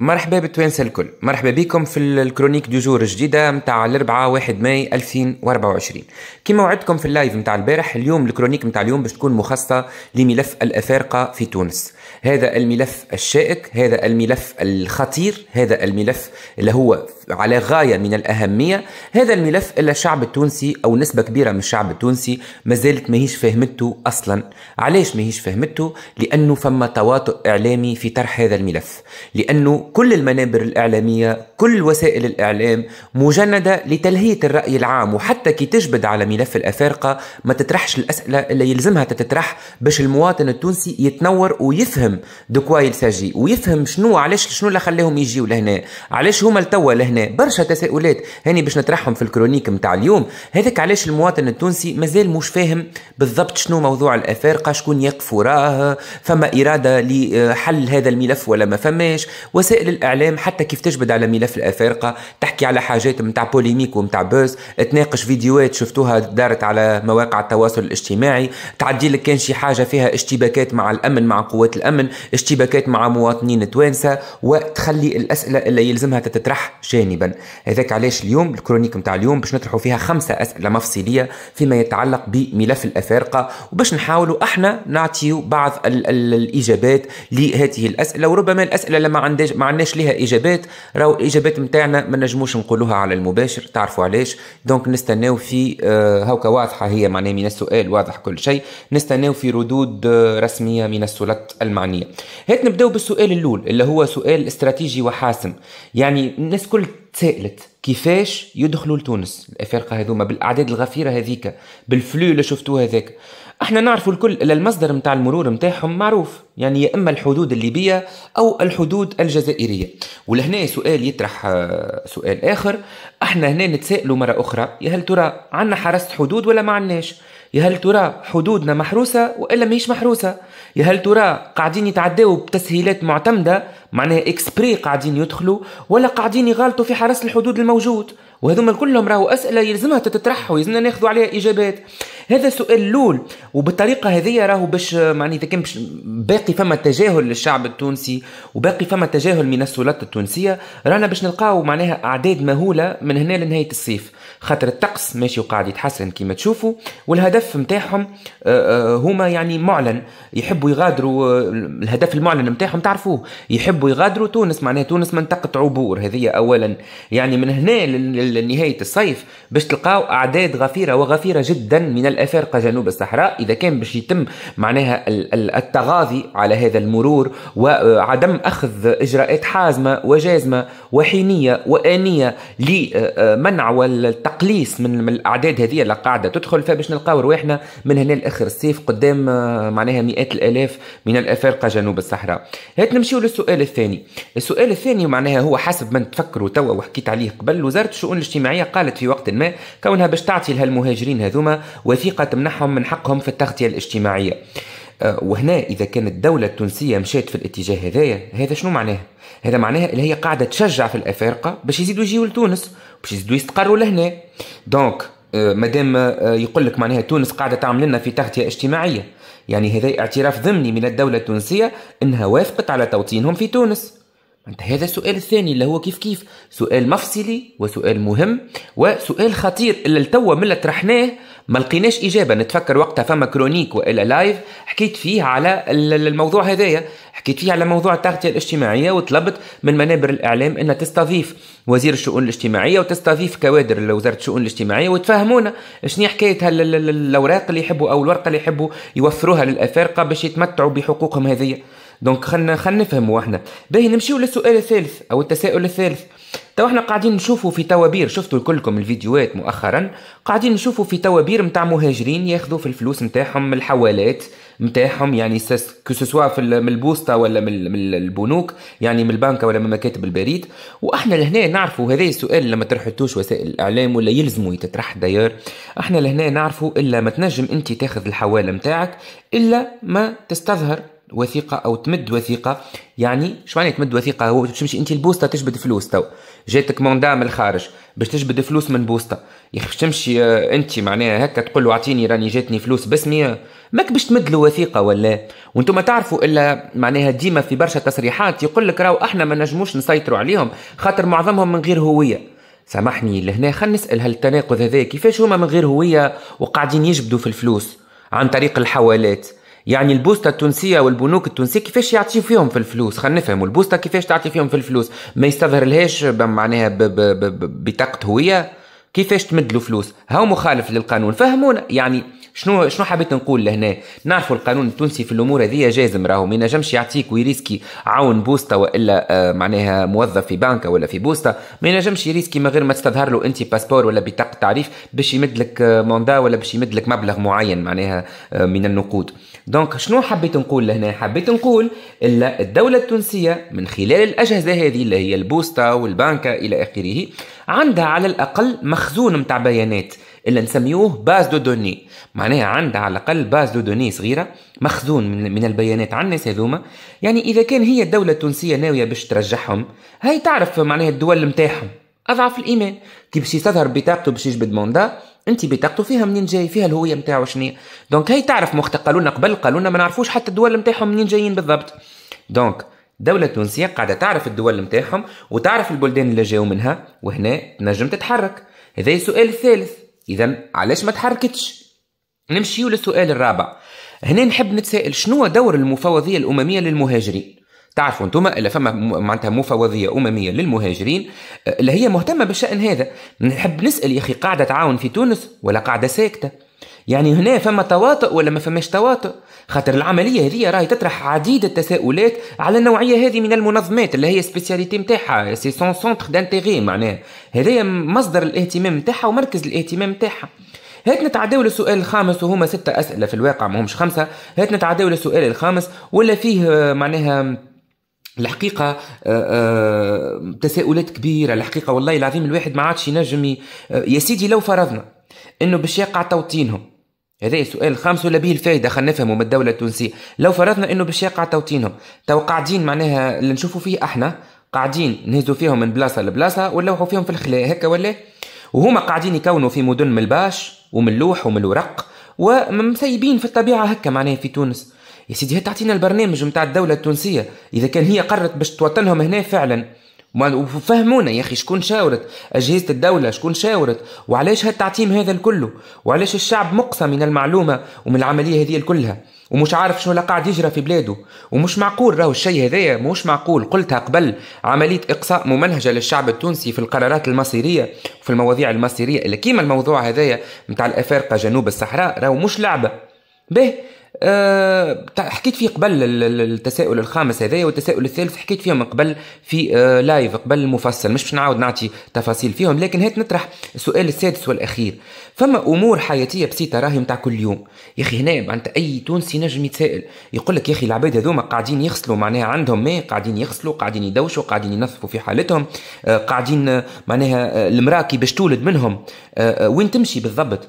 مرحبا بالتوانسه الكل مرحبا بكم في الكرونيك دو جور الجديده نتاع الاربعاء 1 ماي 2024 كما وعدتكم في اللايف نتاع البارح اليوم الكرونيك نتاع اليوم باش تكون مخصصه لملف الافارقه في تونس هذا الملف الشائك هذا الملف الخطير هذا الملف اللي هو على غاية من الأهمية هذا الملف اللي الشعب التونسي أو نسبة كبيرة من الشعب التونسي ما زالت ماهيش فهمته أصلا علاش ماهيش فهمته لأنه فما تواطؤ إعلامي في طرح هذا الملف لأنه كل المنابر الإعلامية كل وسائل الإعلام مجندة لتلهية الرأي العام وحتى كي تجبد على ملف الأفارقة ما تطرحش الأسئلة اللي يلزمها تتطرح باش المواطن التونسي يتنور ويفهم يفهم دو كوا ويفهم شنو علاش شنو اللي خلاهم يجيو لهنا علاش هما لتوا لهنا برشا تساؤلات هاني باش نطرحهم في الكرونيك نتاع اليوم هذاك علاش المواطن التونسي مازال مش فاهم بالضبط شنو موضوع الافارقه شكون يقف وراه فما اراده لحل هذا الملف ولا ما فماش وسائل الاعلام حتى كيف تجبد على ملف الافارقه تحكي على حاجات نتاع بوليميك ونتاع بوز تناقش فيديوهات شفتوها دارت على مواقع التواصل الاجتماعي تعدي لك كان شي حاجه فيها اشتباكات مع الامن مع قوات الأمن الأمن اشتباكات مع مواطنين توانسة وتخلي الأسئلة اللي يلزمها تتطرح جانبا هذاك علاش اليوم الكرونيك متاع اليوم باش نطرحوا فيها خمسة أسئلة مفصلية فيما يتعلق بملف الأفارقة وباش نحاولوا احنا نعطي بعض ال ال الإجابات لهذه الأسئلة وربما الأسئلة اللي ما عنداش ما عندناش لها إجابات راهو الإجابات متاعنا ما نجموش نقولوها على المباشر تعرفوا علاش دونك نستناو في آه هوكا واضحة هي معناها من السؤال واضح كل شيء نستناو في ردود آه، رسمية من السلطة المعنى المعنية هات نبدأ بالسؤال الأول اللي هو سؤال استراتيجي وحاسم يعني الناس كل تسألت كيفاش يدخلوا لتونس الافارقه هذوما بالاعداد الغفيره هذيك بالفلو اللي شفتوه هذاك احنا نعرفوا الكل المصدر نتاع المرور نتاعهم معروف يعني يا اما الحدود الليبيه او الحدود الجزائريه ولهنا سؤال يطرح آه، سؤال اخر احنا هنا نتسائلوا مره اخرى يا هل ترى عندنا حرس حدود ولا ما عندناش يا هل ترى حدودنا محروسه والا ماهيش محروسه يا هل ترى قاعدين يتعداو بتسهيلات معتمده معناها اكسبري قاعدين يدخلوا ولا قاعدين يغالطوا في حرس الحدود الموجود وهذوما كلهم راهو اسئله يلزمها تتطرح ويلزمنا ناخذوا عليها اجابات هذا سؤال الاول وبالطريقه هذه راهو باش اذا كان باش باقي فما تجاهل للشعب التونسي وباقي فما تجاهل من السلطه التونسيه رانا باش نلقاو معناها اعداد مهوله من هنا لنهايه الصيف خاطر الطقس ماشي وقاعد يتحسن كما تشوفوا والهدف نتاعهم آه، آه، هما يعني معلن يحبوا يغادروا آه، الهدف المعلن نتاعهم تعرفوه يحبوا يغادروا تونس معناها تونس منطقه عبور هذه اولا يعني من هنا لنهايه الصيف باش تلقاو اعداد غفيره وغفيره جدا من الافارقه جنوب الصحراء اذا كان باش يتم معناها التغاضي على هذا المرور وعدم اخذ اجراءات حازمه وجازمه وحينيه وانيه لمنع والتقليص من الاعداد هذه اللي قاعده تدخل فباش نلقاو رواحنا من هنا لاخر الصيف قدام معناها مئات الالاف من الافارقه جنوب الصحراء هات نمشيو للسؤال الثاني السؤال الثاني معناها هو حسب ما تفكروا توا وحكيت عليه قبل وزاره الشؤون الاجتماعيه قالت في وقت ما كونها باش تعطي لهالمهاجرين هذوما وثيقه الوثيقة تمنحهم من حقهم في التغطية الاجتماعية أه، وهنا اذا كانت الدوله التونسيه مشات في الاتجاه هذايا هذا شنو معناه هذا معناها اللي هي قاعده تشجع في الافارقه باش يزيدوا يجيوا لتونس باش يزيدوا يستقروا لهنا دونك أه، مادام أه، يقول لك معناها تونس قاعده تعمل لنا في تغطيه اجتماعيه يعني هذا اعتراف ضمني من الدوله التونسيه انها وافقت على توطينهم في تونس انت هذا السؤال الثاني اللي هو كيف كيف سؤال مفصلي وسؤال مهم وسؤال خطير اللي من ملي طرحناه ما لقيناش اجابه نتفكر وقتها فما كرونيك والا لايف حكيت فيه على الموضوع هذايا حكيت فيه على موضوع التغطيه الاجتماعيه وطلبت من منابر الاعلام انها تستضيف وزير الشؤون الاجتماعيه وتستضيف كوادر لوزاره الشؤون الاجتماعيه وتفهمونا شنو حكايه الاوراق اللي يحبوا او الورقه اللي يحبوا يوفروها للافارقه باش يتمتعوا بحقوقهم هذه دونك خلنا خلنا نفهموا احنا باهي نمشيو للسؤال الثالث او التساؤل الثالث تو احنا قاعدين نشوفوا في توابير شفتوا كلكم الفيديوهات مؤخرا قاعدين نشوفوا في توابير نتاع مهاجرين ياخذوا في الفلوس نتاعهم من الحوالات نتاعهم يعني كو في من البوسطه ولا من البنوك يعني من البنكه ولا من مكاتب البريد واحنا لهنا نعرفوا هذا السؤال لما ترحتوش وسائل الاعلام ولا يلزموا يتطرح داير احنا لهنا نعرفوا الا ما تنجم انت تاخذ الحواله نتاعك الا ما تستظهر وثيقه او تمد وثيقه يعني شو معنى تمد وثيقه هو تمشي انت البوسطه تجبد فلوس تو جاتك موندا من الخارج باش تجبد فلوس من بوسطه يا اخي تمشي آه، انت معناها هكا تقول له اعطيني راني جاتني فلوس باسمي آه، ماك باش تمد له وثيقه ولا وانتم تعرفوا الا معناها ديما في برشا تصريحات يقول لك راهو احنا ما نجموش نسيطروا عليهم خاطر معظمهم من غير هويه سامحني لهنا خلينا نسال هالتناقض هذا كيفاش هما من غير هويه وقاعدين يجبدوا في الفلوس عن طريق الحوالات يعني البوسطه التونسيه والبنوك التونسيه كيفاش يعطيو فيهم في الفلوس خلينا نفهموا البوسطه كيفاش تعطي فيهم في الفلوس ما يستظهر لهاش معناها بطاقه هويه كيفاش تمد له فلوس هاو مخالف للقانون فهمونا يعني شنو شنو حبيت نقول لهنا نعرفوا القانون التونسي في الامور هذه جازم راهو ما ينجمش يعطيك ويريسكي عون بوسطه والا آه، معناها موظف في بنك ولا في بوسطه ما ينجمش يريسكي من غير ما تستظهر له انت باسبور ولا بطاقه تعريف باش يمد لك آه، موندا ولا باش يمد لك مبلغ معين معناها آه، من النقود دونك شنو حبيت نقول لهنا حبيت نقول الا الدوله التونسيه من خلال الاجهزه هذه اللي هي البوسطه والبنكه الى اخره عندها على الاقل مخزون متاع بيانات اللي نسميوه باز دو دوني معناها عندها على الاقل باز دو دوني صغيره مخزون من, من البيانات عن الناس هذوما يعني اذا كان هي الدوله التونسيه ناويه باش ترجعهم هي تعرف معناها الدول نتاعهم اضعف الايمان كي باش تظهر بطاقته باش يجبد موندا انت بطاقته فيها منين جاي فيها الهويه نتاعو شنو دونك هي تعرف مخت قالولنا قبل قالولنا ما نعرفوش حتى الدول نتاعهم منين جايين بالضبط دونك دولة تونسية قاعدة تعرف الدول نتاعهم وتعرف البلدان اللي جاوا منها وهنا تنجم تتحرك هذا السؤال الثالث اذا علاش ما تحركتش نمشيو للسؤال الرابع هنا نحب نتسائل شنو دور المفوضيه الامميه للمهاجرين تعرفوا انتم الا فما معناتها مفوضيه امميه للمهاجرين آه، اللي هي مهتمه بالشان هذا نحب نسال يا اخي قاعده تعاون في تونس ولا قاعده ساكته يعني هنا فما تواطؤ ولا ما فماش تواطؤ خاطر العمليه هذه راهي تطرح عديد التساؤلات على النوعيه هذه من المنظمات اللي هي سبيسياليتي نتاعها سي سون سونتر دانتيغي معناها هذايا مصدر الاهتمام نتاعها ومركز الاهتمام نتاعها هات نتعداو للسؤال الخامس وهما ستة أسئلة في الواقع ما همش خمسة هات نتعداو للسؤال الخامس ولا فيه آه، معناها الحقيقة آه، آه، تساؤلات كبيرة الحقيقة والله العظيم الواحد ما عادش ينجم يا سيدي لو فرضنا انه باش يقع توطينهم هذا السؤال الخامس ولا به الفائده خلينا نفهموا من الدوله التونسيه لو فرضنا انه باش يقع توطينهم تو قاعدين معناها اللي نشوفوا فيه احنا قاعدين نهزوا فيهم من بلاصه لبلاصه ونلوحوا فيهم في الخلاء هكا ولا وهما قاعدين يكونوا في مدن من الباش ومن اللوح ومن الورق ومسيبين في الطبيعه هكا معناها في تونس يا سيدي تعطينا البرنامج نتاع الدوله التونسيه اذا كان هي قررت باش توطنهم هنا فعلا وفهمونا يا اخي شكون شاورت اجهزه الدوله شكون شاورت وعلاش هالتعتيم هذا الكله وعلاش الشعب مقصى من المعلومه ومن العمليه هذه كلها ومش عارف شنو اللي قاعد يجرى في بلاده ومش معقول راهو الشيء هذايا مش معقول قلتها قبل عمليه اقصاء ممنهجه للشعب التونسي في القرارات المصيريه وفي المواضيع المصيريه اللي كيما الموضوع هذايا متاع الافارقه جنوب الصحراء راهو مش لعبه به أه حكيت فيه قبل التساؤل الخامس هذايا والتساؤل الثالث حكيت فيهم من قبل في أه لايف قبل مفصل مش باش نعاود نعطي تفاصيل فيهم لكن هات نطرح السؤال السادس والاخير فما امور حياتيه بسيطه راهي نتاع كل يوم يا اخي هنا معناتها اي تونسي نجم يتساءل يقول لك يا اخي العباد هذوما قاعدين يغسلوا معناها عندهم ماء قاعدين يغسلوا قاعدين يدوشوا قاعدين ينظفوا في حالتهم أه قاعدين أه، معناها أه، المراه كي باش تولد منهم أه، وين تمشي بالضبط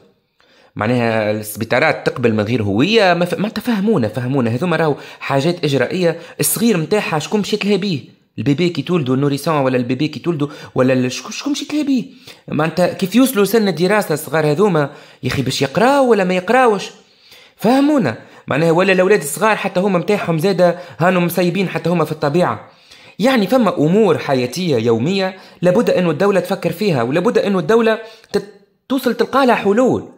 معناها السبيطارات تقبل من غير هويه ما, ف... ما تفهمونا فهمونا هذوما راهو حاجات اجرائيه الصغير نتاعها شكون مشيت لها بيه البيبي كي تولدوا النوريسون ولا البيبي كي تولدوا ولا شكون مشيت لها بيه معناتها كيف يوصلوا سن الدراسه الصغار هذوما يا اخي باش يقراو ولا ما يقراوش فهمونا معناها ولا الاولاد الصغار حتى هما نتاعهم زاده هانوا مسيبين حتى هما في الطبيعه يعني فما امور حياتيه يوميه لابد انه الدوله تفكر فيها ولابد انه الدوله توصل تلقى لها حلول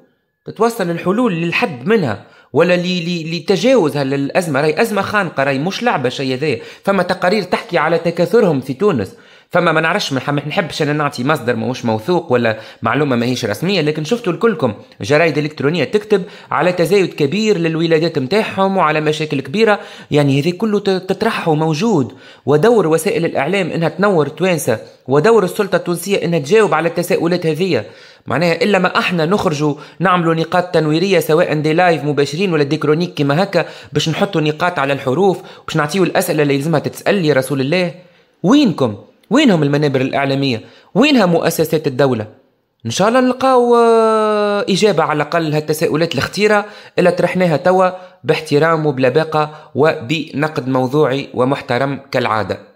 توصل الحلول للحد منها ولا لتجاوزها للازمه راي ازمه خانقه راي مش لعبه شيء ذي فما تقارير تحكي على تكاثرهم في تونس فما ما نعرفش ما نحبش انا نعطي مصدر ماهوش موثوق ولا معلومه ماهيش رسميه لكن شفتوا الكلكم جرايد الكترونيه تكتب على تزايد كبير للولادات نتاعهم وعلى مشاكل كبيره يعني هذا كله تطرح موجود ودور وسائل الاعلام انها تنور توانسه ودور السلطه التونسيه انها تجاوب على التساؤلات هذه معناها الا ما احنا نخرجوا نعملوا نقاط تنويريه سواء دي لايف مباشرين ولا دي كرونيك كما هكا باش نحطوا نقاط على الحروف باش نعطيو الاسئله اللي يلزمها تتسال لي رسول الله وينكم وينهم المنابر الإعلامية وينها مؤسسات الدولة إن شاء الله نلقاو آه، إجابة على الأقل هالتساؤلات الختيرة اللي طرحناها توا باحترام وبلباقة وبنقد موضوعي ومحترم كالعادة